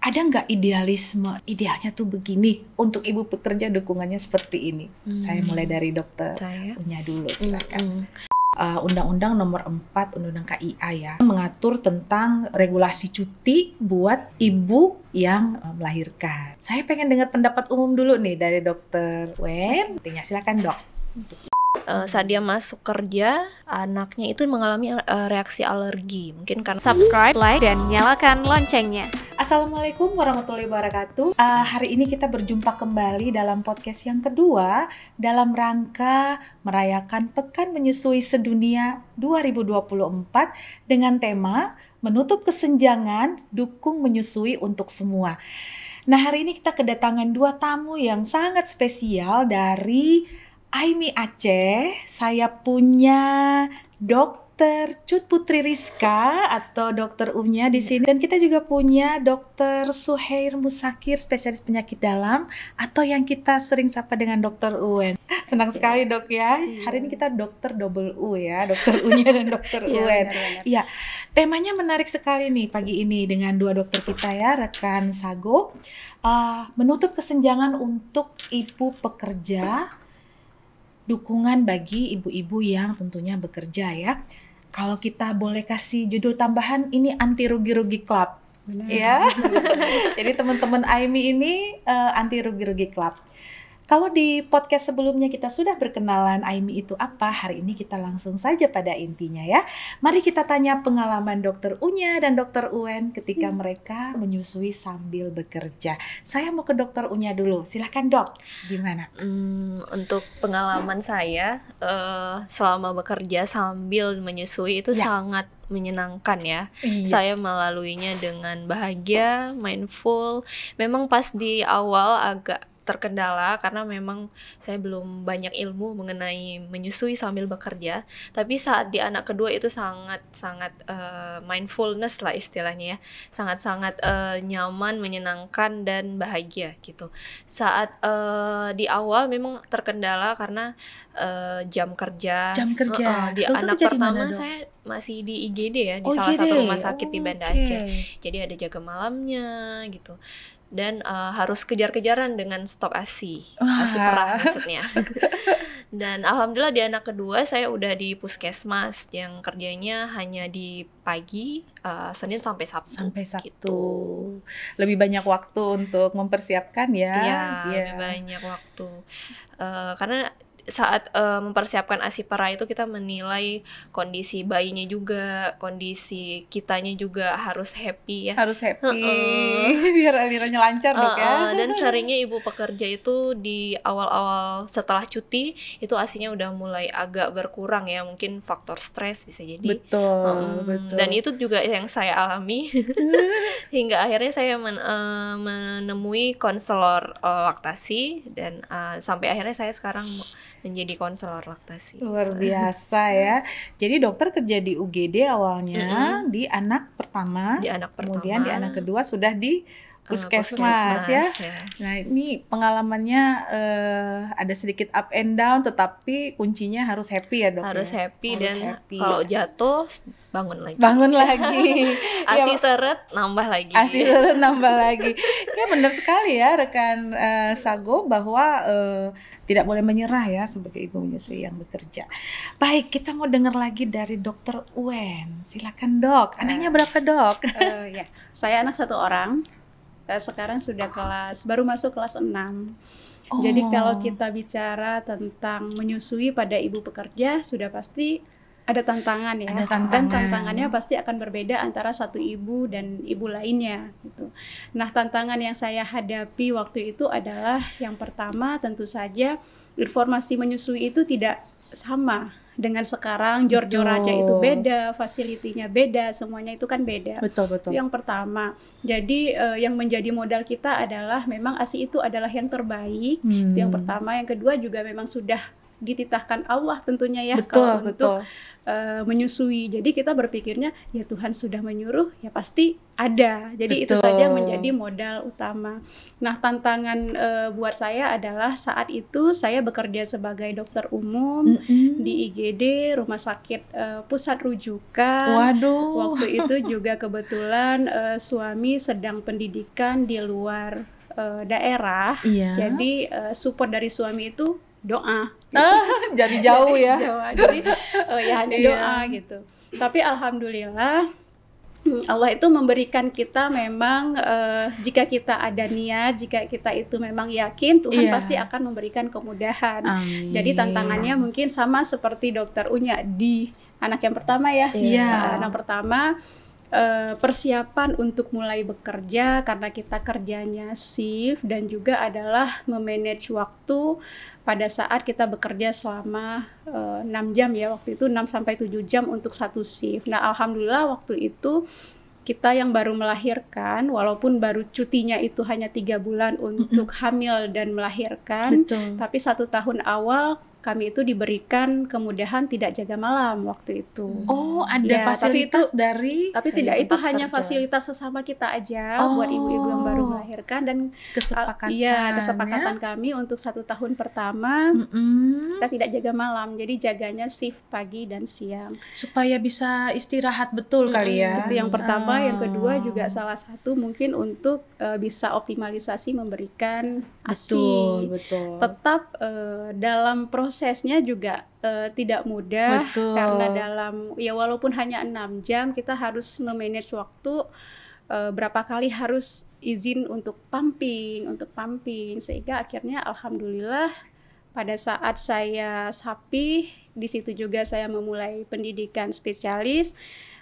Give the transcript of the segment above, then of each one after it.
ada nggak idealisme idealnya tuh begini untuk ibu pekerja dukungannya seperti ini hmm. saya mulai dari dokter saya. punya dulu hmm, silakan hmm. Uh, Undang-Undang Nomor 4 Undang-Undang KIA ya mengatur tentang regulasi cuti buat ibu yang uh, melahirkan. Saya pengen dengar pendapat umum dulu nih dari dokter Wen. Intinya silakan dok. Eh, saat dia masuk kerja anaknya itu mengalami uh, reaksi alergi mungkin karena subscribe like dan nyalakan loncengnya Assalamualaikum warahmatullahi wabarakatuh uh, hari ini kita berjumpa kembali dalam podcast yang kedua dalam rangka merayakan pekan menyusui sedunia 2024 dengan tema menutup kesenjangan dukung menyusui untuk semua Nah hari ini kita kedatangan dua tamu yang sangat spesial dari Aimi Aceh, saya punya dokter Cut Putri Rizka atau dokter Unya di sini dan kita juga punya dokter Suhair Musakir spesialis penyakit dalam atau yang kita sering sapa dengan dokter Uen. Senang sekali dok ya. Iya. Hari ini kita dokter double U ya, dokter Unya dan dokter Uen. Iya, iya. Temanya menarik sekali nih pagi ini dengan dua dokter kita ya, rekan Sago. Uh, menutup kesenjangan untuk ibu pekerja dukungan bagi ibu-ibu yang tentunya bekerja ya. Kalau kita boleh kasih judul tambahan ini anti rugi-rugi club. Benar. Ya. Jadi teman-teman Aimi ini uh, anti rugi-rugi club. Kalau di podcast sebelumnya kita sudah berkenalan Aimi itu apa, hari ini kita langsung saja pada intinya ya. Mari kita tanya pengalaman dokter Unya dan dokter Uen ketika hmm. mereka menyusui sambil bekerja. Saya mau ke dokter Unya dulu, silahkan dok. Gimana? Hmm, untuk pengalaman saya uh, selama bekerja sambil menyusui itu ya. sangat menyenangkan ya. Iya. Saya melaluinya dengan bahagia, mindful. Memang pas di awal agak terkendala karena memang saya belum banyak ilmu mengenai menyusui sambil bekerja. Tapi saat di anak kedua itu sangat sangat uh, mindfulness lah istilahnya ya, sangat sangat uh, eh, nyaman, menyenangkan dan bahagia gitu. Saat uh, di awal memang terkendala karena uh, jam kerja. Jam kerja. Uh, di Dokter anak pertama saya masih di IGD ya di oh, salah satu rumah sakit oh, di Banda okay. Aceh. Jadi ada jaga malamnya gitu dan uh, harus kejar-kejaran dengan stok ASI, ASI perah maksudnya. dan alhamdulillah di anak kedua saya udah di puskesmas yang kerjanya hanya di pagi uh, Senin sampai Sabtu. Sampai Sabtu. Gitu. Lebih banyak waktu untuk mempersiapkan ya. Iya, yeah. lebih banyak waktu. Uh, karena saat uh, mempersiapkan para itu kita menilai kondisi bayinya juga, kondisi kitanya juga harus happy ya. Harus happy. Uh -uh. Biar alirannya lancar uh -uh. dok ya. Dan seringnya ibu pekerja itu di awal-awal setelah cuti itu asinya udah mulai agak berkurang ya, mungkin faktor stres bisa jadi. Betul, uh-uh. betul. Dan itu juga yang saya alami. Hingga akhirnya saya men uh, menemui konselor uh, laktasi dan uh, sampai akhirnya saya sekarang menjadi konselor laktasi. Luar gitu. biasa ya. Jadi dokter kerja di UGD awalnya mm -hmm. di anak pertama, di anak pertama. kemudian di anak kedua sudah di Eh, puskesmas, ya. ya. Nah ini pengalamannya uh, ada sedikit up and down, tetapi kuncinya harus happy ya dok. Harus ya? happy harus dan happy. kalau jatuh bangun lagi. Bangun lagi. asi ya, seret nambah lagi. Asi seret nambah lagi. Ya benar sekali ya rekan uh, Sago bahwa uh, tidak boleh menyerah ya sebagai ibu menyusui yang bekerja. Baik kita mau dengar lagi dari dokter Wen. Silakan dok. Anaknya berapa dok? Uh, ya saya anak satu orang Eh, sekarang sudah kelas baru masuk kelas 6. Oh. Jadi kalau kita bicara tentang menyusui pada ibu pekerja sudah pasti ada tantangan ya. Ada tantangan. Dan tantangannya pasti akan berbeda antara satu ibu dan ibu lainnya gitu. Nah, tantangan yang saya hadapi waktu itu adalah yang pertama tentu saja informasi menyusui itu tidak sama dengan sekarang jor-jorannya itu beda, fasilitinya beda, semuanya itu kan beda. Betul betul. yang pertama. Jadi uh, yang menjadi modal kita adalah memang ASI itu adalah yang terbaik. Hmm. Itu yang pertama, yang kedua juga memang sudah dititahkan Allah tentunya ya betul, kalau betul. untuk uh, eh, menyusui. Jadi kita berpikirnya ya Tuhan sudah menyuruh ya pasti ada. Jadi betul. itu saja menjadi modal utama. Nah tantangan uh, buat saya adalah saat itu saya bekerja sebagai dokter umum mm -hmm. di IGD rumah sakit uh, pusat rujukan. Waduh. Waktu itu juga kebetulan uh, suami sedang pendidikan di luar daerah. Iya. Jadi support dari suami itu doa. jadi jauh ya. Jadi uh, ya hanya iya. doa yeah. gitu. Tapi alhamdulillah Allah itu memberikan kita memang uh, jika kita ada niat, jika kita itu memang yakin Tuhan yeah. pasti akan memberikan kemudahan. Amin. Jadi tantangannya mungkin sama seperti dokter Unya di anak yang pertama ya. Yeah. Anak pertama Eh, persiapan untuk mulai bekerja karena kita kerjanya shift dan juga adalah memanage waktu pada saat kita bekerja selama uh, eh, 6 jam ya waktu itu 6 sampai 7 jam untuk satu shift. Nah, alhamdulillah waktu itu kita yang baru melahirkan, walaupun baru cutinya itu hanya tiga bulan untuk mm -hmm. hamil dan melahirkan, Betul. tapi satu tahun awal kami itu diberikan kemudahan tidak jaga malam waktu itu. Oh, ada ya, fasilitas tapi itu, dari Tapi tidak itu kerja. hanya fasilitas sesama kita aja oh. buat ibu-ibu yang baru melahirkan dan kesepakatan. Iya, kesepakatan kami untuk satu tahun pertama mm -mm. kita tidak jaga malam. Jadi jaganya shift pagi dan siang supaya bisa istirahat betul mm -hmm. kali ya. Itu yang pertama, oh. yang kedua ah. juga salah satu mungkin untuk uh, bisa optimalisasi memberikan ASI. Betul, betul. Tetap uh, dalam prosesnya juga uh, tidak mudah betul. karena dalam ya walaupun hanya enam jam kita harus memanage waktu uh, berapa kali harus izin untuk pumping, untuk pumping sehingga akhirnya alhamdulillah pada saat saya sapi di situ juga saya memulai pendidikan spesialis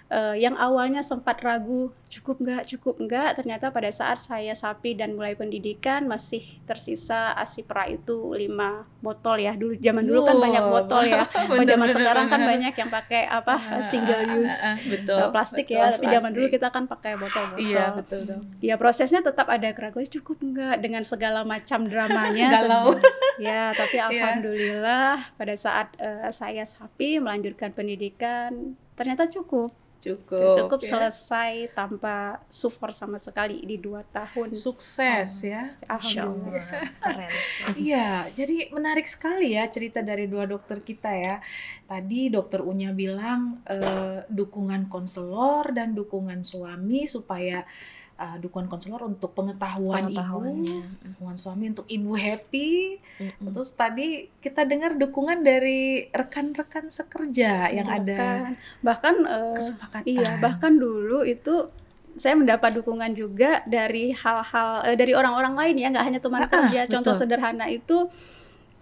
uh, yang awalnya sempat ragu cukup nggak cukup nggak ternyata pada saat saya sapi dan mulai pendidikan masih tersisa asipra itu lima botol ya dulu zaman dulu kan banyak botol ya kalau zaman sekarang kan banyak yang pakai apa ah, ah, single ah, use betul, eh, plastik ya. betul, ya tapi zaman dulu kita kan pakai botol-botol iya betul dong ya prosesnya tetap ada keraguan cukup nggak dengan segala macam dramanya galau ya tapi iya. alhamdulillah pada saat uh, saya sapi melanjutkan pendidikan ternyata cukup Cukup. Cukup ya. selesai tanpa support sama sekali di dua tahun. Sukses oh, ya. Alhamdulillah. Iya, jadi menarik sekali ya cerita dari dua dokter kita ya. Tadi dokter Unya bilang eh, dukungan konselor dan dukungan suami supaya uh, dukungan konselor untuk pengetahuan ibu, dukungan suami untuk ibu happy. Mm-hmm. Terus tadi kita dengar dukungan dari rekan-rekan sekerja yang iya, ada kan. bahkan uh, kesepakatan. Iya, bahkan dulu itu saya mendapat dukungan juga dari hal-hal uh, dari orang-orang lain ya, nggak hanya teman ah, ah kerja. Betul. Contoh sederhana itu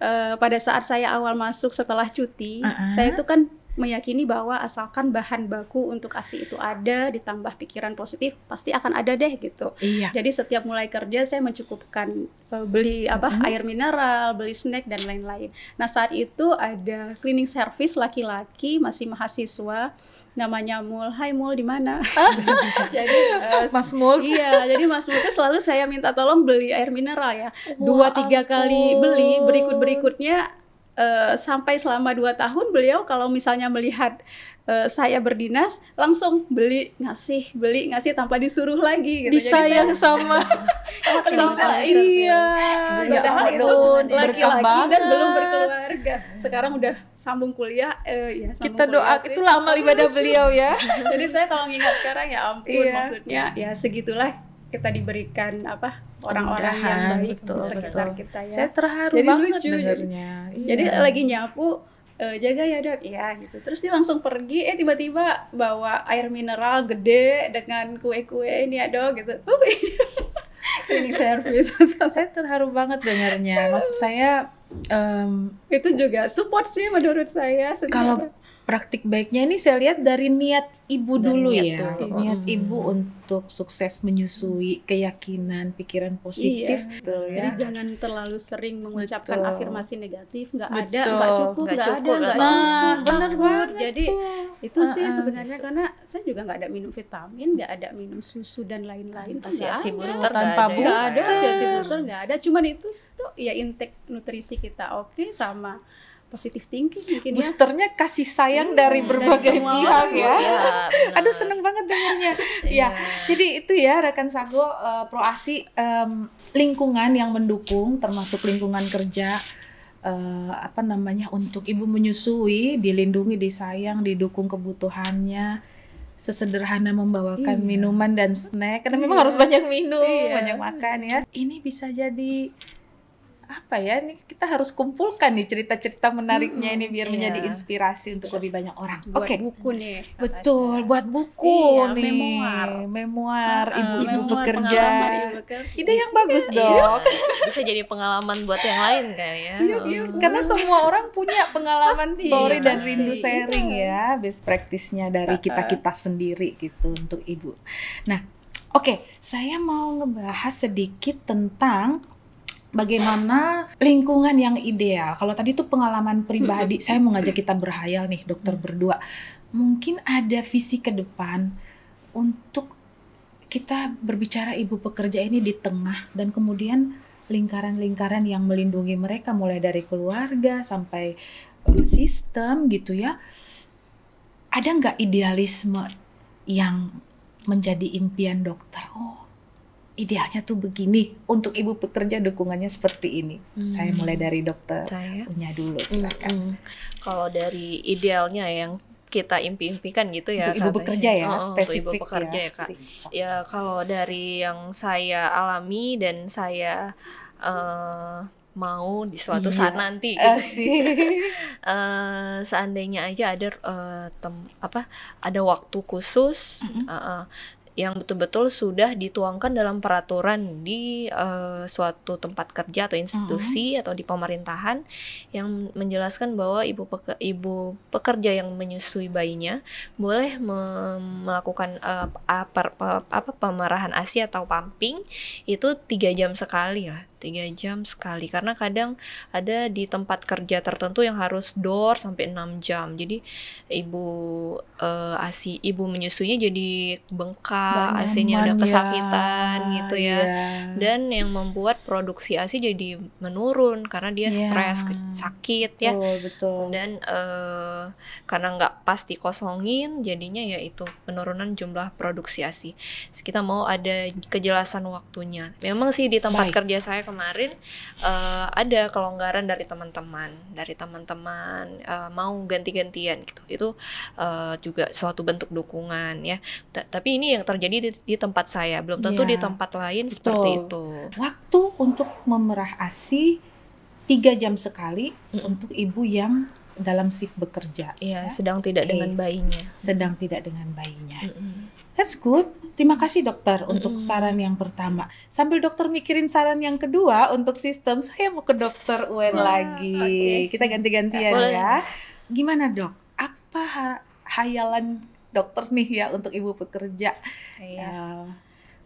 uh, pada saat saya awal masuk setelah cuti, uh-uh. saya itu kan meyakini bahwa asalkan bahan baku untuk ASI itu ada ditambah pikiran positif pasti akan ada deh gitu. Iya. Jadi setiap mulai kerja saya mencukupkan eh, beli apa -hmm. air mineral, beli snack dan lain-lain. Nah, saat itu ada cleaning service laki-laki masih mahasiswa namanya Mul. Hai Mul di mana? jadi uh, Mas Mul. Iya, jadi Mas Mul itu selalu saya minta tolong beli air mineral ya. Dua tiga aku. kali beli berikut berikutnya Eh, sampai selama dua tahun beliau kalau misalnya melihat uh, saya berdinas langsung beli ngasih beli ngasih tanpa disuruh lagi gitu. disayang Jadi sama sama, iya padahal iya. ya, laki-laki dan belum berkeluarga sekarang udah sambung kuliah uh, ya sambung kita doa kuliah itu lama ibadah beliau ya jadi saya kalau ngingat sekarang ya ampun iya. maksudnya ya segitulah kita diberikan apa orang-orang yang baik betul, di sekitar betul. kita ya. Saya terharu jadi banget lucu, dengernya. Jadi, iya. jadi lagi nyapu Uh, jaga ya dok, iya gitu. Terus dia langsung pergi, eh tiba-tiba bawa air mineral gede dengan kue-kue ini ya dok gitu. Ini service. saya terharu banget dengarnya. Maksud saya um, itu juga support sih menurut saya. Kalau praktik baiknya ini saya lihat dari niat ibu dari dulu niat ya dulu. niat hmm. ibu untuk sukses menyusui keyakinan pikiran positif iya. Betul, ya. jadi jangan terlalu sering mengucapkan betul. afirmasi negatif nggak ada nggak cukup nggak ada nggak nah, benar banget jadi tuh. itu sih uh, uh, sebenarnya so, karena saya juga nggak ada minum vitamin nggak ada minum susu dan lain-lain pasti -lain. si booster tanpa ada. Ya? booster nggak ada si booster nggak ada cuman itu tuh ya intake nutrisi kita oke okay, sama positif thinking mungkin ya. boosternya kasih sayang hmm, dari berbagai dari pihak semua, ya, ya aduh seneng banget dengarnya ya yeah. jadi itu ya rekan sago uh, eh, proasi um, lingkungan yang mendukung termasuk lingkungan kerja uh, apa namanya untuk ibu menyusui dilindungi disayang didukung kebutuhannya sesederhana membawakan iya. minuman dan snack karena memang iya. harus banyak minum iya. banyak makan ya ini bisa jadi apa ya ini kita harus kumpulkan nih cerita-cerita menariknya ini biar iya. menjadi inspirasi untuk lebih banyak orang. Oke. Okay. buku nih. Betul, buat buku iya, nih. Memoir, memoir ah, ibu-ibu bekerja. Ide yang bagus iya. dong. Bisa jadi pengalaman buat yang lain kan ya. Iya, iya, oh. Karena semua orang punya pengalaman pasti, story iya, dan rindu sharing ya, best practice-nya dari kita-kita sendiri gitu untuk ibu. Nah, oke, okay. saya mau ngebahas sedikit tentang bagaimana lingkungan yang ideal. Kalau tadi itu pengalaman pribadi, saya mau ngajak kita berhayal nih dokter berdua. Mungkin ada visi ke depan untuk kita berbicara ibu pekerja ini di tengah dan kemudian lingkaran-lingkaran yang melindungi mereka mulai dari keluarga sampai eh, sistem gitu ya. Ada nggak idealisme yang menjadi impian dokter? Oh, idealnya tuh begini untuk ibu pekerja dukungannya seperti ini hmm. saya mulai dari dokter saya. punya dulu hmm, silakan hmm. kalau dari idealnya yang kita impi-impikan gitu ya untuk ibu bekerja ya oh, spesifik oh, untuk ibu ya, pekerja ya, ya kak ya kalau dari yang saya alami dan saya uh, mau di suatu iya. saat nanti eh, gitu. sih uh, seandainya aja ada uh, tem apa ada waktu khusus mm -hmm. uh, yang betul-betul sudah dituangkan dalam peraturan di uh, suatu tempat kerja atau institusi mm -hmm. atau di pemerintahan yang menjelaskan bahwa ibu peke, ibu pekerja yang menyusui bayinya boleh melakukan uh, apa, apa pemerahan ASI atau pumping itu tiga jam sekali lah tiga jam sekali karena kadang ada di tempat kerja tertentu yang harus door sampai enam jam jadi ibu uh, eh, asi ibu menyusunya jadi bengkak asinya ada kesakitan ya. gitu ya yeah. dan yang membuat produksi asi jadi menurun karena dia yeah. stres sakit ya oh, betul. dan uh, karena nggak pas dikosongin jadinya ya itu penurunan jumlah produksi asi kita mau ada kejelasan waktunya memang sih di tempat Baik. kerja saya kemarin uh, ada kelonggaran dari teman-teman, dari teman-teman uh, mau ganti-gantian gitu. Itu uh, juga suatu bentuk dukungan ya. T Tapi ini yang terjadi di, di tempat saya, belum tentu ya, di iya, tempat lain betul. seperti itu. Waktu untuk memerah ASI tiga jam sekali mm untuk ibu yang dalam shift bekerja. Iya, ya. sedang tidak okay. dengan bayinya. Sedang tidak dengan bayinya. Mm -mm. That's good. Terima kasih dokter mm-hmm. untuk saran yang pertama. Sambil dokter mikirin saran yang kedua untuk sistem, saya mau ke dokter Wen oh, lagi. Okay. Kita ganti-gantian ya, ya. Gimana dok? Apa hayalan dokter nih ya untuk ibu pekerja? Iya. Uh,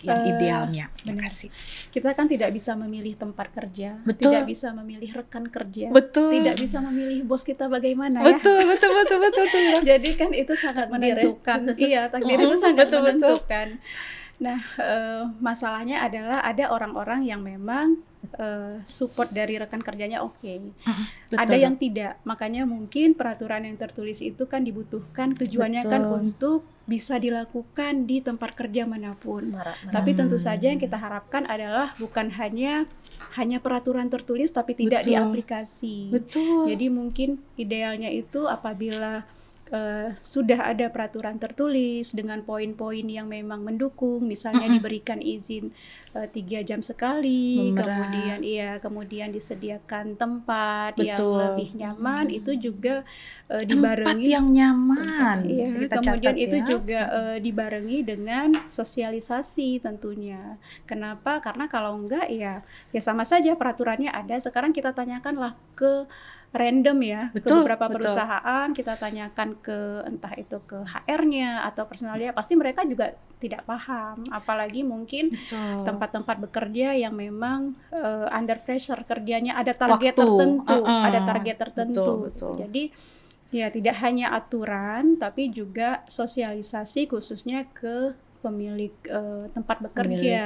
yang uh, idealnya. Terima kasih. Kita kan tidak bisa memilih tempat kerja, betul. tidak bisa memilih rekan kerja, betul. tidak bisa memilih bos kita bagaimana betul, ya. Betul, betul, betul, betul. Jadi kan itu sangat menentukan. iya, takdir itu sangat betul, menentukan. Betul. Nah, uh, masalahnya adalah ada orang-orang yang memang uh, support dari rekan kerjanya oke. Okay. Uh, ada yang tidak. Makanya mungkin peraturan yang tertulis itu kan dibutuhkan tujuannya kan betul. kan untuk bisa dilakukan di tempat kerja manapun. Marah, marah. Tapi tentu hmm. saja yang kita harapkan adalah bukan hanya hanya peraturan tertulis tapi tidak Betul. di Betul. Jadi mungkin idealnya itu apabila Eh, sudah ada peraturan tertulis dengan poin-poin yang memang mendukung, misalnya mm -hmm. diberikan izin eh, tiga uh, jam sekali, kemudian iya kemudian disediakan tempat Betul. yang lebih nyaman, hmm. itu juga uh, dibarengi tempat yang nyaman, tempat, iya, kita kemudian catat, itu ya. juga uh, dibarengi dengan sosialisasi tentunya. Kenapa? Karena kalau enggak ya ya sama saja peraturannya ada. Sekarang kita tanyakanlah ke random ya betul, ke beberapa betul. perusahaan kita tanyakan ke entah itu ke HR-nya atau personalnya pasti mereka juga tidak paham apalagi mungkin tempat-tempat bekerja yang memang uh, under pressure kerjanya ada target Waktu. tertentu uh -uh. ada ah. target tertentu betul, gitu. betul. jadi ya tidak hanya aturan tapi juga sosialisasi khususnya ke pemilik uh, tempat bekerja.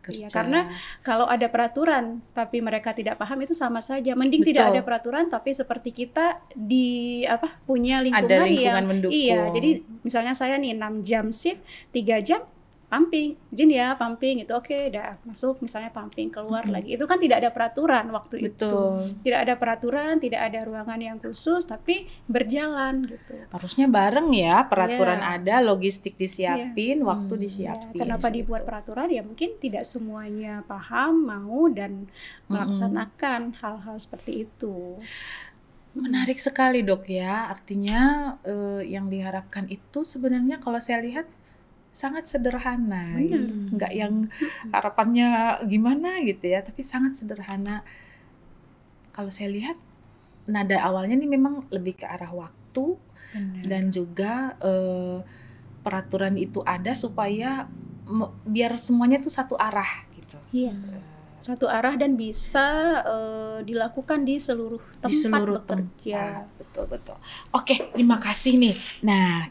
bekerja. Ya, karena kalau ada peraturan tapi mereka tidak paham itu sama saja. Mending Betul. tidak ada peraturan tapi seperti kita di apa punya lingkungan, ada lingkungan yang mendukung. iya. Jadi misalnya saya nih enam jam shift, tiga jam pumping izin ya pumping itu oke okay, udah masuk misalnya pumping keluar hmm. lagi itu kan tidak ada peraturan waktu Betul. itu tidak ada peraturan tidak ada ruangan yang khusus tapi berjalan gitu harusnya bareng ya peraturan yeah. ada logistik disiapin yeah. waktu hmm, iya. disiapin yeah. kenapa gitu. dibuat peraturan ya mungkin tidak semuanya paham mau dan melaksanakan hal-hal hmm. seperti itu menarik sekali dok ya artinya eh, yang diharapkan itu sebenarnya kalau saya lihat sangat sederhana, nggak nggak yang harapannya gimana gitu ya, tapi sangat sederhana. Kalau saya lihat nada awalnya nih memang lebih ke arah waktu Bener. dan juga eh, peraturan itu ada supaya biar semuanya tuh satu arah gitu. Iya. Satu arah dan bisa eh, dilakukan di seluruh tempat di seluruh bekerja. Tempat. Betul betul. Oke, terima kasih nih. Nah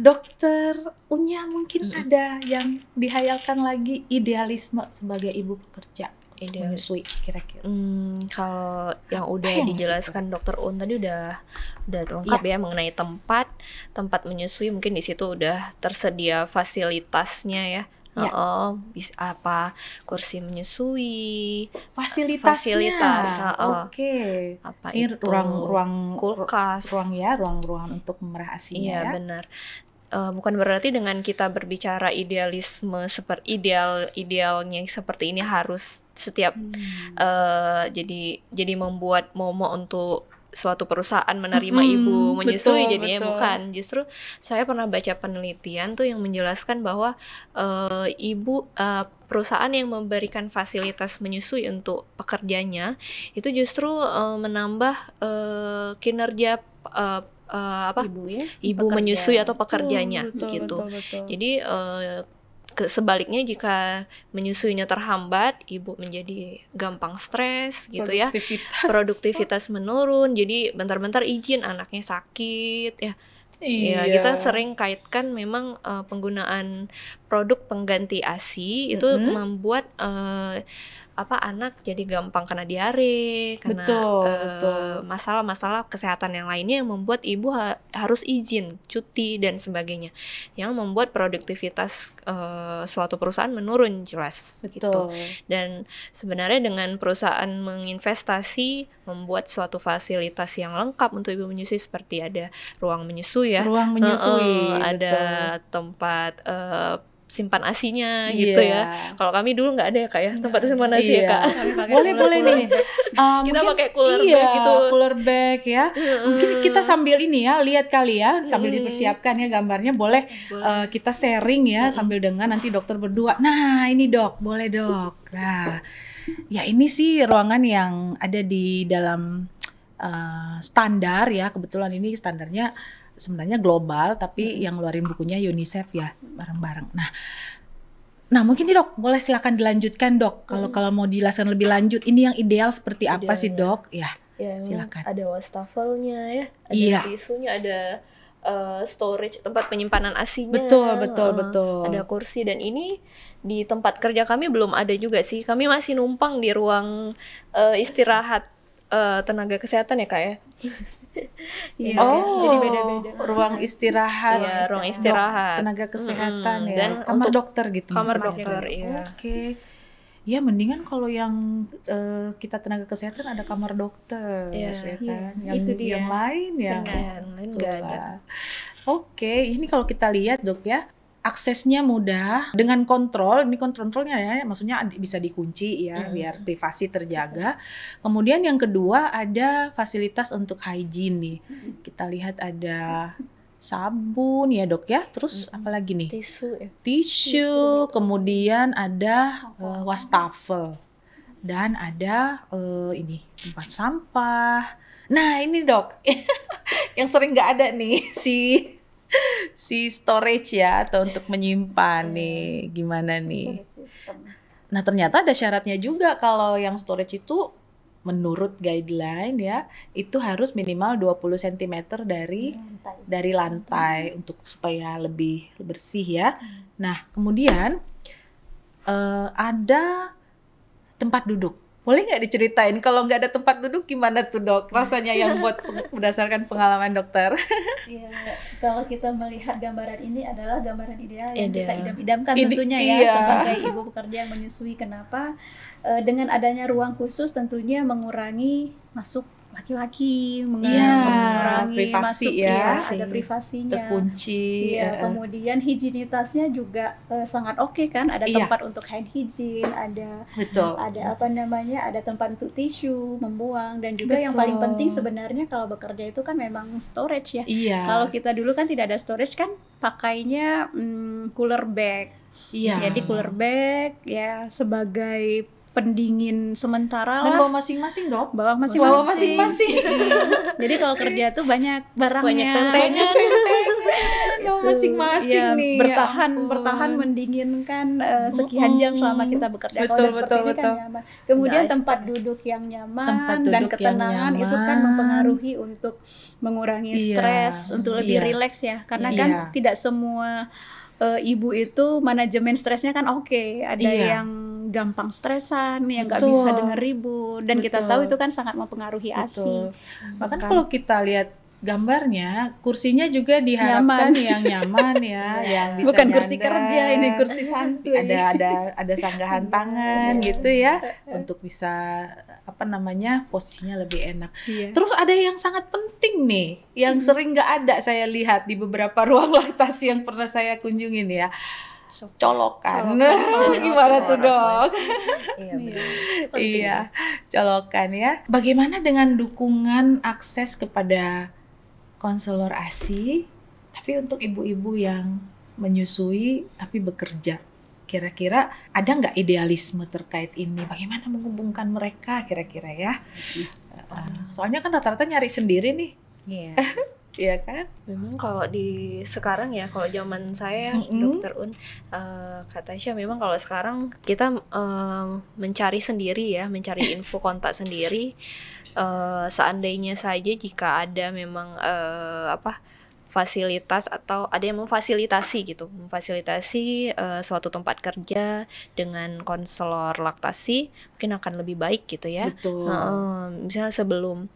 dokter Unya mungkin mm. ada yang dihayalkan lagi idealisme sebagai ibu pekerja menyusui kira-kira. Hmm, kalau yang udah Ayang dijelaskan situ. dokter Un tadi udah udah lengkap ya. ya mengenai tempat tempat menyusui mungkin di situ udah tersedia fasilitasnya ya. Ya. Oh, bisa apa kursi menyusui, fasilitasnya. fasilitas, oh, oke, okay. apa Ini itu ruang ruang kulkas, ruang ya, ruang ruang untuk memerah asinya. Iya ya. benar uh, bukan berarti dengan kita berbicara idealisme seperti ideal idealnya seperti ini harus setiap hmm. uh, jadi jadi membuat momo untuk suatu perusahaan menerima hmm, ibu menyusui betul, jadinya betul. bukan justru saya pernah baca penelitian tuh yang menjelaskan bahwa uh, ibu uh, perusahaan yang memberikan fasilitas menyusui untuk pekerjanya itu justru uh, menambah uh, kinerja uh, uh, apa ibu, ya? ibu menyusui atau pekerjanya betul, gitu. Betul, betul. Jadi uh, sebaliknya jika menyusuinya terhambat, ibu menjadi gampang stres gitu ya. Produktivitas menurun. Jadi bentar-bentar izin anaknya sakit ya. ya iya, ya, kita sering kaitkan memang uh, penggunaan produk pengganti ASI itu mm -hmm. membuat uh, apa anak jadi gampang kena diare kena eh, masalah-masalah kesehatan yang lainnya yang membuat ibu ha harus izin cuti dan sebagainya yang membuat produktivitas uh, suatu perusahaan menurun jelas gitu. betul. gitu dan sebenarnya dengan perusahaan menginvestasi membuat suatu fasilitas yang lengkap untuk ibu menyusui seperti ada ruang menyusui ya ruang menyusui uh -uh, ada tempat uh, simpan asinya yeah. gitu ya. Kalau kami dulu nggak ada ya kak ya tempat simpan asi yeah. ya iya. kak. boleh boleh nih. Uh, kita mungkin, pakai cooler iya, bag gitu. Cooler bag ya. mm Mungkin kita sambil ini ya lihat kali ya sambil dipersiapkan ya gambarnya boleh, boleh. Uh, kita sharing ya sambil dengan nanti dokter berdua. Nah ini dok boleh dok. Nah ya ini sih ruangan yang ada di dalam uh, standar ya kebetulan ini standarnya sebenarnya global tapi hmm. yang ngeluarin bukunya UNICEF ya bareng-bareng. Nah, nah mungkin nih dok, boleh silakan dilanjutkan dok. Kalau hmm. kalau mau dijelaskan lebih lanjut, ini yang ideal seperti Idealnya. apa sih ya. dok? Ya, ya silakan. Ada wastafelnya ya, ada iya. tisunya, ada uh, storage tempat penyimpanan asinya. Betul, betul, uh, betul. Ada kursi dan ini di tempat kerja kami belum ada juga sih. Kami masih numpang di ruang uh, istirahat uh, tenaga kesehatan ya kak ya. yeah. oh, jadi beda-beda. Ruang istirahat. yeah, ruang istirahat. Dok, tenaga kesehatan mm, ya. Dan kamar untuk dokter gitu. Kamar dokter, iya. Oke. Okay. Ya mendingan kalau yang uh, kita tenaga kesehatan ada kamar dokter, ya, ya kan? Ya, yang, itu dia. yang lain ya. Benar, lain Oke, okay. ini kalau kita lihat dok ya, aksesnya mudah dengan kontrol ini kontrolnya ya maksudnya bisa dikunci ya hmm. biar privasi terjaga kemudian yang kedua ada fasilitas untuk hygiene nih kita lihat ada sabun ya dok ya terus hmm. apa lagi nih tisu ya. tisu, tisu kemudian ada uh, wastafel dan ada uh, ini tempat sampah nah ini dok yang sering nggak ada nih si si storage ya atau untuk menyimpan nih gimana nih? Nah ternyata ada syaratnya juga kalau yang storage itu menurut guideline ya itu harus minimal 20 cm dari lantai. dari lantai hmm. untuk supaya lebih bersih ya. Hmm. Nah, kemudian uh, ada tempat duduk boleh nggak diceritain kalau nggak ada tempat duduk gimana tuh dok rasanya yang buat berdasarkan pengalaman dokter? Iya, kalau kita melihat gambaran ini adalah gambaran ideal yang Ideal. kita idam-idamkan tentunya ya iya. sebagai ibu pekerja yang menyusui. Kenapa? E, dengan adanya ruang khusus tentunya mengurangi masuk laki-laki iya, mengurangi ya, privasi masuk ya, ya ada privasinya terkunci ya, uh. kemudian higienitasnya juga uh, sangat oke okay, kan ada iya. tempat untuk hand hygiene ada Betul. ada apa namanya ada tempat untuk tisu membuang dan juga Betul. yang paling penting sebenarnya kalau bekerja itu kan memang storage ya, iya. kalau kita dulu kan tidak ada storage kan pakainya mm, cooler bag Iya. Jadi cooler bag ya sebagai pendingin sementara lah. Dan bawa masing-masing dong. Bawa masing-masing. Bawa masing-masing. Jadi kalau kerja tuh banyak barangnya. Banyak tentengan. bawa gitu. masing-masing ya, nih. Bertahan, ya bertahan mendinginkan uh, sekian jam selama kita bekerja. Betul, kalau betul, betul. Kan nyaman. Kemudian nah, tempat duduk yang nyaman duduk dan ketenangan nyaman. itu kan mempengaruhi untuk mengurangi iya, stres, untuk lebih iya. rileks ya. Karena kan iya. kan tidak semua uh, ibu itu manajemen stresnya kan oke. Okay. Ada iya. yang gampang stresan, yang nggak bisa dengar ribut dan Betul. kita tahu itu kan sangat mempengaruhi ASI. Bahkan kalau kita lihat gambarnya kursinya juga diharapkan nyaman. yang nyaman ya iya. yang bisa bukan nyandar. kursi kerja ini kursi santai. ada ada ada sanggahan tangan iya. gitu ya untuk bisa apa namanya posisinya lebih enak iya. terus ada yang sangat penting nih yang hmm. sering nggak ada saya lihat di beberapa ruang laktasi yang pernah saya kunjungin ya colokan. colokan. Gimana tuh dok? Iya, iya. iya, colokan ya. Bagaimana dengan dukungan akses kepada konselor ASI, tapi untuk ibu-ibu yang menyusui tapi bekerja? Kira-kira ada nggak idealisme terkait ini? Bagaimana menghubungkan mereka kira-kira ya? Iya. Eh, soalnya kan rata-rata nyari sendiri nih. Iya. Iya kan? Memang kalau di sekarang ya, kalau zaman saya mm-hmm. dokter Un, uh, kata Aisyah memang kalau sekarang kita uh, mencari sendiri ya, mencari info kontak sendiri. Uh, seandainya saja jika ada memang uh, apa fasilitas atau ada yang memfasilitasi gitu, memfasilitasi uh, suatu tempat kerja dengan konselor laktasi mungkin akan lebih baik gitu ya. Betul. Uh, misalnya sebelum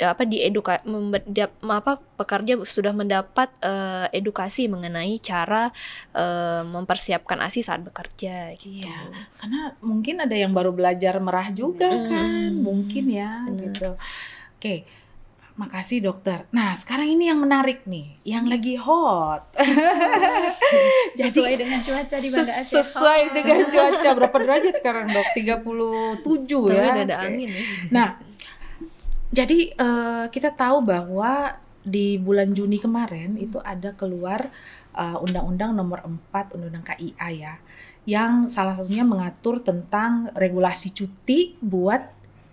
ya apa dieduka membedak apa pekerja sudah mendapat uh, edukasi mengenai cara uh, mempersiapkan ASI saat bekerja gitu. Iya, karena mungkin ada yang baru belajar merah juga kan, hmm. kan, mungkin ya hmm. gitu. Oke. Makasih dokter. Nah sekarang ini yang menarik nih, yang iya. lagi hot. Jadi, sesuai dengan cuaca di Banda Aceh. Sesuai hot. dengan cuaca berapa derajat sekarang dok? 37 Tapi ya. Udah ada angin. Ya. Nah jadi uh, kita tahu bahwa di bulan Juni kemarin hmm. itu ada keluar eh, Undang-Undang Nomor 4 Undang-Undang KIA ya yang salah satunya mengatur tentang regulasi cuti buat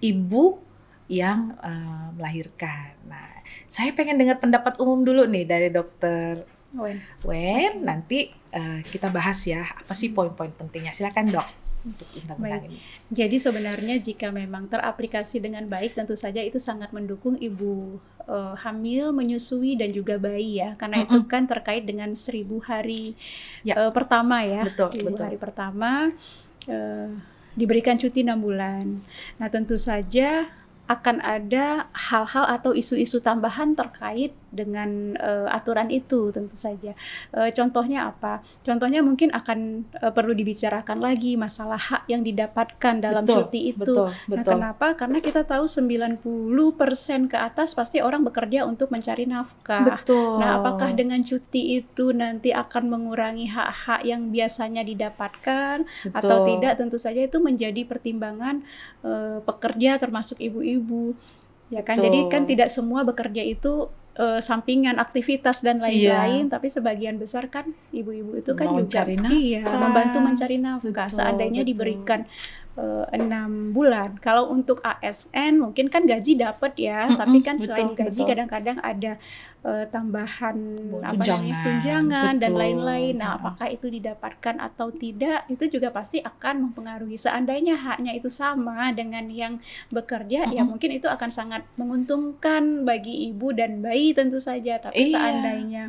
ibu yang uh, melahirkan. Nah, saya pengen dengar pendapat umum dulu nih dari dokter Wen. Wen nanti uh, kita bahas ya apa sih poin-poin pentingnya. Silakan, Dok untuk Jadi sebenarnya jika memang teraplikasi dengan baik tentu saja itu sangat mendukung ibu uh, hamil, menyusui dan juga bayi ya, karena mm -hmm. itu kan terkait dengan seribu hari ya. uh, pertama ya, betul, seribu betul. hari pertama uh, diberikan cuti enam bulan. Nah tentu saja akan ada hal-hal atau isu-isu tambahan terkait dengan uh, aturan itu tentu saja. Uh, contohnya apa? Contohnya mungkin akan uh, perlu dibicarakan lagi masalah hak yang didapatkan dalam betul, cuti itu. Betul, nah, betul. Nah, kenapa? Karena kita tahu 90% ke atas pasti orang bekerja untuk mencari nafkah. Betul. Nah, apakah dengan cuti itu nanti akan mengurangi hak-hak yang biasanya didapatkan betul. atau tidak? Tentu saja itu menjadi pertimbangan uh, pekerja termasuk ibu-ibu ya kan Betul. jadi kan tidak semua bekerja itu uh, sampingan aktivitas dan iya. lain-lain yeah. tapi sebagian besar kan ibu-ibu itu kan Mau juga iya membantu mencari nafkah betul, seandainya betul. diberikan Eh, enam bulan. Kalau untuk ASN mungkin kan gaji dapat ya, mm -mm, tapi kan betul, selain gaji kadang-kadang ada uh, tambahan tunjangan, apa tunjangan dan lain-lain. Nah, apakah itu didapatkan atau tidak itu juga pasti akan mempengaruhi. Seandainya haknya itu sama dengan yang bekerja, mm -hmm. ya mungkin itu akan sangat menguntungkan bagi ibu dan bayi tentu saja. Tapi iya. seandainya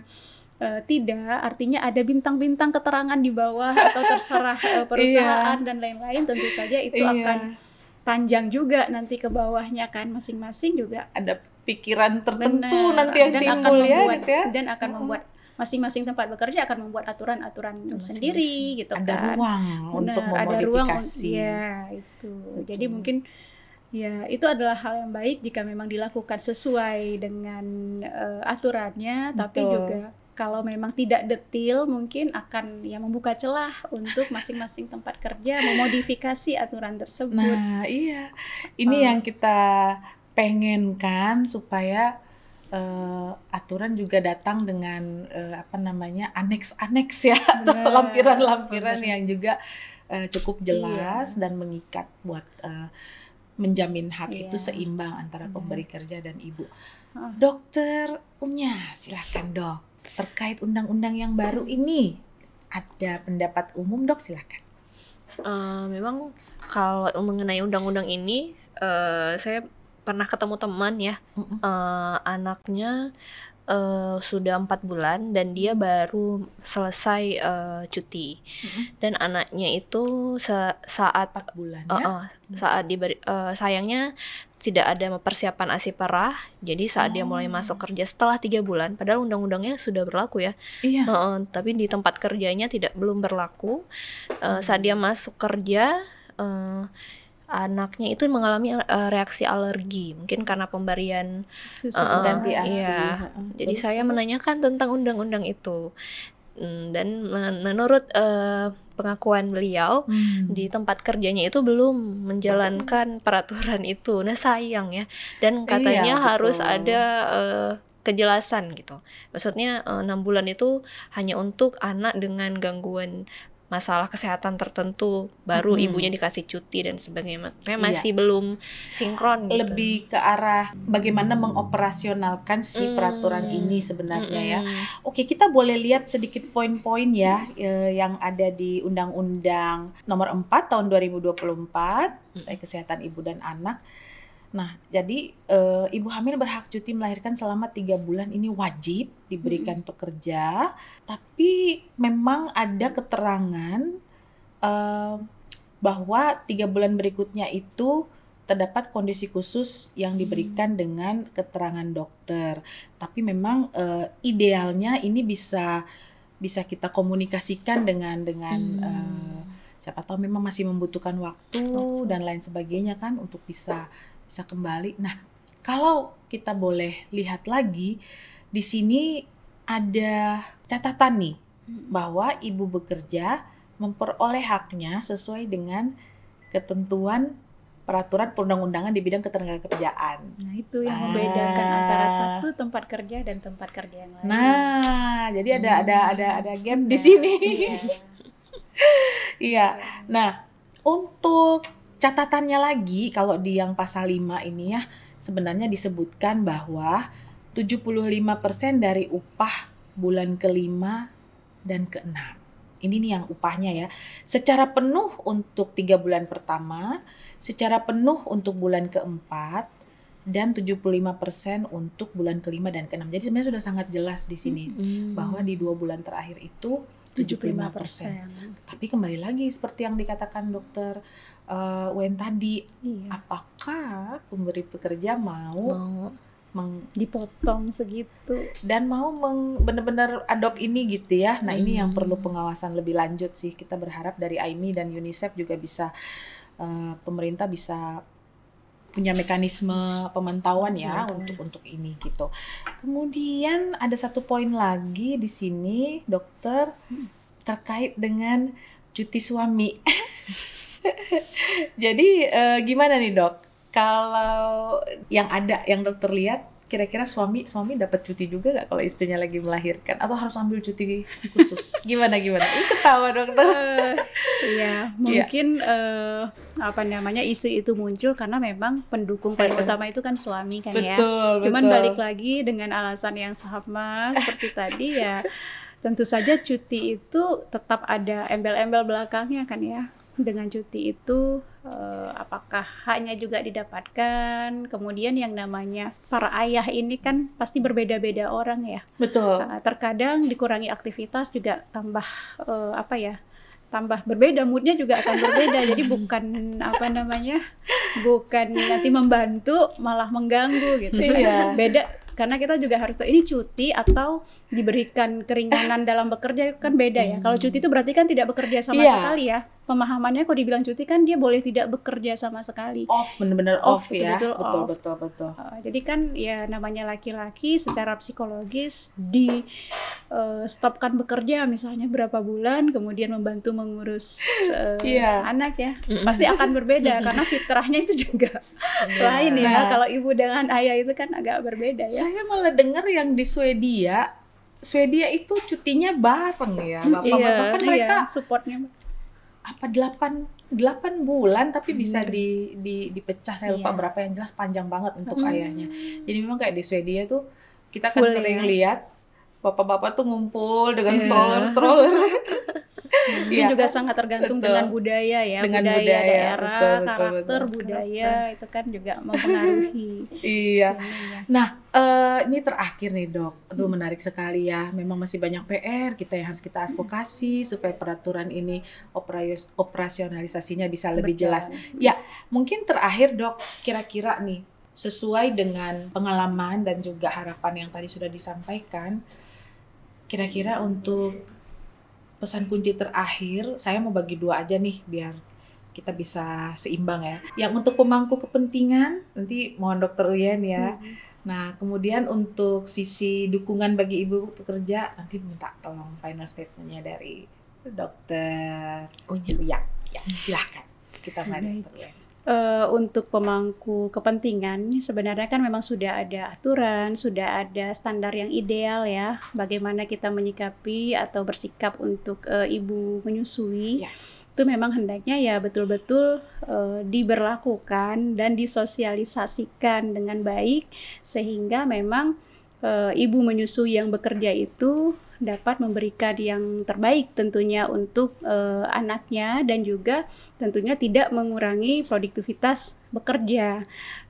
uh, tidak artinya ada bintang-bintang keterangan di bawah atau terserah uh, perusahaan iya. dan lain-lain tentu saja itu iya. akan panjang juga nanti ke bawahnya kan masing-masing juga ada pikiran tertentu Bener. nanti yang dan timbul akan ya, membuat, ya dan akan oh. membuat masing-masing tempat bekerja akan membuat aturan-aturan sendiri gitu ada kan. ruang Bener, untuk memodifikasi. ya itu. Betul. Jadi mungkin ya itu adalah hal yang baik jika memang dilakukan sesuai dengan uh, aturannya Betul. tapi juga kalau memang tidak detil mungkin akan ya membuka celah untuk masing-masing tempat kerja memodifikasi aturan tersebut. Nah, iya. Ini oh. yang kita pengen kan supaya uh, aturan juga datang dengan uh, apa namanya? aneks-aneks ya atau lampiran-lampiran yang juga uh, cukup iya. jelas iya. dan mengikat buat uh, menjamin hak iya. itu seimbang antara pemberi kerja dan ibu. Ah. Dokter Umnya, silakan, Dok terkait undang-undang yang baru ini ada pendapat umum dok silakan uh, memang kalau mengenai undang-undang ini uh, saya pernah ketemu teman ya Uh, anaknya uh, sudah empat bulan dan dia baru selesai uh, cuti mm-hmm. dan anaknya itu saat empat bulan ya? uh, uh, saat diberi uh, sayangnya tidak ada persiapan ASI parah, Jadi saat oh. dia mulai masuk oh. kerja setelah tiga bulan, padahal undang-undangnya sudah berlaku ya. Iya. Uh, tapi di tempat kerjanya tidak belum berlaku. Uh, saat dia masuk kerja uh, anaknya itu mengalami uh, reaksi alergi mungkin karena pemberian susu uh, ganti ASI. Iya. Jadi terus, saya menanyakan tentang undang-undang itu. Mm, dan menurut uh, pengakuan beliau hmm. di tempat kerjanya itu belum menjalankan peraturan itu. Nah, sayang ya. Dan iya, katanya iya, harus betul. ada uh, kejelasan gitu. Maksudnya eh, enam bulan itu hanya untuk anak dengan gangguan masalah kesehatan tertentu baru hmm. ibunya dikasih cuti dan sebagainya makanya iya. masih iya. belum sinkron gitu. lebih ke arah bagaimana mm. mengoperasionalkan si hmm. peraturan ini sebenarnya hmm. ya oke kita boleh lihat sedikit poin-poin ya eh, yang ada di undang-undang nomor 4 tahun 2024 hmm. Eh, kesehatan ibu dan anak Nah, jadi e, ibu hamil berhak cuti melahirkan selama tiga bulan ini wajib diberikan hmm. pekerja, tapi memang ada keterangan e, bahwa tiga bulan berikutnya itu terdapat kondisi khusus yang diberikan hmm. dengan keterangan dokter. Tapi memang e, idealnya ini bisa bisa kita komunikasikan dengan dengan hmm. e, siapa tahu memang masih membutuhkan waktu, waktu dan lain sebagainya kan untuk bisa bisa kembali. Nah, kalau kita boleh lihat lagi di sini ada catatan nih bahwa ibu bekerja memperoleh haknya sesuai dengan ketentuan peraturan perundang-undangan di bidang ketenagakerjaan. Nah, itu yang ah. membedakan antara satu tempat kerja dan tempat kerja yang lain. Nah, jadi ada hmm. ada ada ada game nah, di iya. sini. Iya. iya. iya. Nah, untuk catatannya lagi kalau di yang pasal 5 ini ya sebenarnya disebutkan bahwa 75% dari upah bulan kelima dan keenam. Ini nih yang upahnya ya. Secara penuh untuk tiga bulan pertama, secara penuh untuk bulan keempat, dan 75% untuk bulan kelima dan keenam. Jadi sebenarnya sudah sangat jelas di sini mm -hmm. bahwa di dua bulan terakhir itu 75%. persen. Tapi kembali lagi seperti yang dikatakan dokter uh, Wen tadi, iya. apakah pemberi pekerja mau, mau meng dipotong segitu dan mau meng benar-benar adopt ini gitu ya. Nah, hmm. ini yang perlu hmm. pengawasan lebih lanjut sih. Kita berharap dari AIMI dan UNICEF juga bisa uh, pemerintah bisa punya mekanisme pemantauan ya -hmm. untuk untuk ini gitu. Kemudian ada satu poin lagi di sini dokter hmm. terkait dengan cuti suami. Jadi eh, gimana nih dok? Kalau yang ada yang dokter lihat kira-kira suami suami dapat cuti juga gak kalau istrinya lagi melahirkan atau harus ambil cuti khusus gimana gimana itu ketawa dokter uh, iya mungkin yeah. uh, apa namanya isu itu muncul karena memang pendukung paling iya. utama itu kan suami kan ya. betul, ya. Cuman balik lagi dengan alasan yang sama seperti tadi ya. Tentu saja cuti itu tetap ada embel-embel belakangnya kan ya. Dengan cuti itu eh, apakah haknya juga didapatkan? Kemudian yang namanya para ayah ini kan pasti berbeda-beda orang ya. Betul. Eh, terkadang dikurangi aktivitas juga tambah eh, apa ya? tambah berbeda moodnya juga akan berbeda jadi bukan apa namanya bukan nanti membantu malah mengganggu gitu ya beda karena kita juga harus tahu ini cuti atau diberikan keringanan dalam bekerja kan beda ya kalau cuti itu berarti kan tidak bekerja sama yeah. sekali ya pemahamannya kalau dibilang cuti kan dia boleh tidak bekerja sama sekali. Off, benar-benar off, off ya. betul -betul Off. Betul, betul, Uh, jadi kan ya namanya laki-laki secara psikologis di uh, stopkan bekerja misalnya berapa bulan, kemudian membantu mengurus uh, yeah. anak ya, pasti akan berbeda karena fitrahnya itu juga yeah. lain ya. Nah. Kalau ibu dengan ayah itu kan agak berbeda ya. Saya malah dengar yang di Swedia Swedia itu cutinya bareng ya, bapak-bapak iya, kan mereka iya, supportnya apa delapan delapan bulan tapi bisa di, di dipecah saya lupa yeah. berapa yang jelas panjang banget untuk hmm. ayahnya jadi memang kayak di Swedia tuh kita Full kan sering ya. lihat bapak-bapak tuh ngumpul dengan yeah. stroller stroller mungkin ya, juga kan? sangat tergantung betul. dengan budaya ya dengan budaya, budaya daerah betul, betul, karakter betul. budaya karakter. itu kan juga mempengaruhi iya nah uh, ini terakhir nih dok aduh hmm. menarik sekali ya memang masih banyak PR kita yang harus kita hmm. advokasi hmm. supaya peraturan ini operas operasionalisasinya bisa lebih betul. jelas ya mungkin terakhir dok kira-kira nih sesuai dengan pengalaman dan juga harapan yang tadi sudah disampaikan kira-kira untuk pesan kunci terakhir saya mau bagi dua aja nih biar kita bisa seimbang ya. Yang untuk pemangku kepentingan nanti mohon dokter Uyen ya. Hmm. Nah, kemudian untuk sisi dukungan bagi ibu pekerja nanti minta tolong final statementnya dari dokter Uyan. Ya, silahkan kita mari dokter Uyen uh, untuk pemangku kepentingan sebenarnya kan memang sudah ada aturan, sudah ada standar yang ideal ya bagaimana kita menyikapi atau bersikap untuk uh, ibu menyusui. Yeah. Itu memang hendaknya ya betul-betul uh, diberlakukan dan disosialisasikan dengan baik sehingga memang uh, ibu menyusui yang bekerja itu dapat memberikan yang terbaik tentunya untuk uh, anaknya dan juga tentunya tidak mengurangi produktivitas bekerja.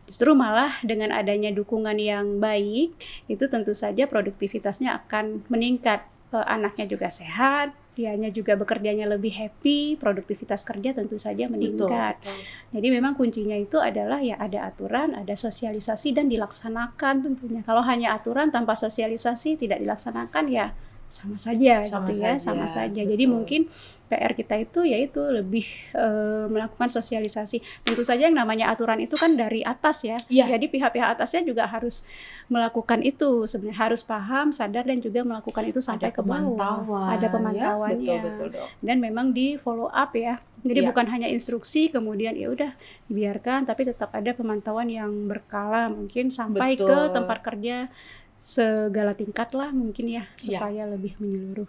Justru malah dengan adanya dukungan yang baik itu tentu saja produktivitasnya akan meningkat. Uh, anaknya juga sehat, dianya juga bekerjanya lebih happy, produktivitas kerja tentu saja meningkat. Betul, betul. Jadi memang kuncinya itu adalah ya ada aturan, ada sosialisasi dan dilaksanakan tentunya. Kalau hanya aturan tanpa sosialisasi tidak dilaksanakan ya sama saja gitu sama gitu saja. ya sama saja Betul. jadi mungkin PR kita itu yaitu lebih e, melakukan sosialisasi tentu saja yang namanya aturan itu kan dari atas ya, ya. jadi pihak-pihak atasnya juga harus melakukan itu sebenarnya harus paham sadar dan juga melakukan itu sampai ke bawah ada ya. pemantauannya ya, betul, betul dok. dan memang di follow up ya jadi ya. bukan hanya instruksi kemudian ya udah dibiarkan tapi tetap ada pemantauan yang berkala mungkin sampai betul. ke tempat kerja segala tingkat lah mungkin ya iya. supaya ya. lebih menyeluruh.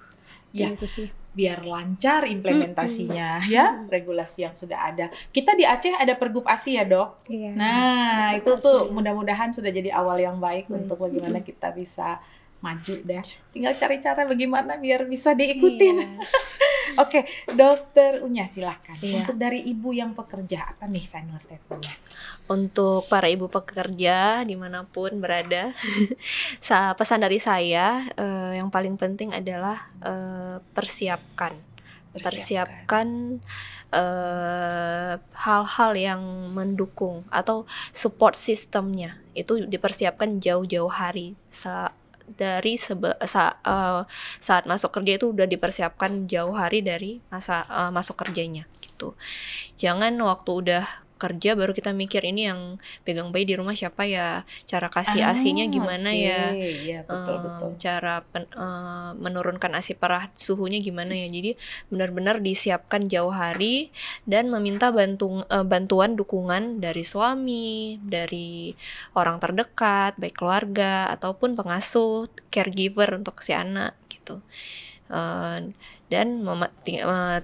Ya, itu sih. Biar lancar implementasinya hmm. ya regulasi yang sudah ada. Kita di Aceh ada pergub ASI ya, Dok. Iya. Nah, itu tuh mudah-mudahan sudah jadi awal yang baik hmm. untuk bagaimana kita bisa maju deh. Tinggal cari cara bagaimana biar bisa diikutin. Iya. Oke, okay, dokter Unya silahkan. Iya. Untuk dari ibu yang pekerja, apa nih final statementnya? Untuk para ibu pekerja dimanapun berada, pesan dari saya eh, yang paling penting adalah eh, persiapkan. Persiapkan eh, hal-hal eh, yang mendukung atau support sistemnya itu dipersiapkan jauh-jauh hari dari sebe sa uh, saat masuk kerja itu udah dipersiapkan jauh hari dari masa uh, masuk kerjanya gitu. Jangan waktu udah kerja baru kita mikir ini yang pegang bayi di rumah siapa ya cara kasih ah, asinya gimana okay. ya, ya betul, um, betul. cara pen, uh, menurunkan asi parah suhunya gimana ya jadi benar-benar disiapkan jauh hari dan meminta bantung, uh, bantuan dukungan dari suami dari orang terdekat baik keluarga ataupun pengasuh caregiver untuk si anak gitu uh, dan mema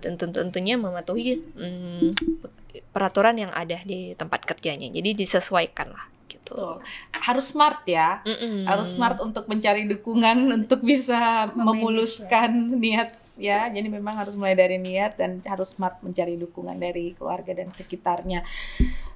tentu tentunya mematuhi hmm, peraturan yang ada di tempat kerjanya. Jadi disesuaikan lah gitu. Tuh. Harus smart ya. Mm-mm. Harus smart untuk mencari dukungan untuk bisa ya. memuluskan niat ya. Jadi memang harus mulai dari niat dan harus smart mencari dukungan dari keluarga dan sekitarnya.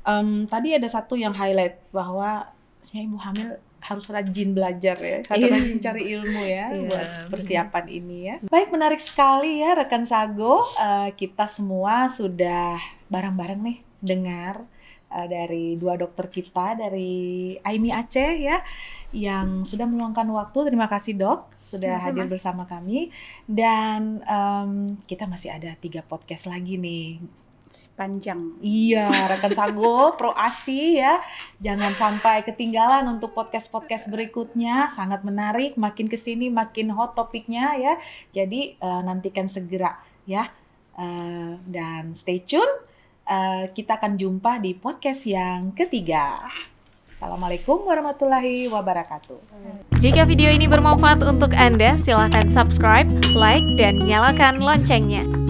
Um, tadi ada satu yang highlight bahwa sebenarnya ibu hamil harus rajin belajar ya, harus yeah. rajin cari ilmu ya yeah, buat persiapan ini ya. Baik, menarik sekali ya rekan Sago, uh, kita semua sudah bareng-bareng nih dengar uh, dari dua dokter kita dari Aimi Aceh ya yang sudah meluangkan waktu. Terima kasih dok sudah sama hadir bersama kami dan um, kita masih ada tiga podcast lagi nih si panjang. Iya, rekan Sago, Pro Asi ya. Jangan sampai ketinggalan untuk podcast-podcast berikutnya. Sangat menarik, makin kesini makin hot topiknya ya. Jadi uh, nantikan segera ya. Uh, dan stay tune. Uh, kita akan jumpa di podcast yang ketiga. Assalamualaikum warahmatullahi wabarakatuh. Jika video ini bermanfaat untuk Anda, silahkan subscribe, like, dan nyalakan loncengnya.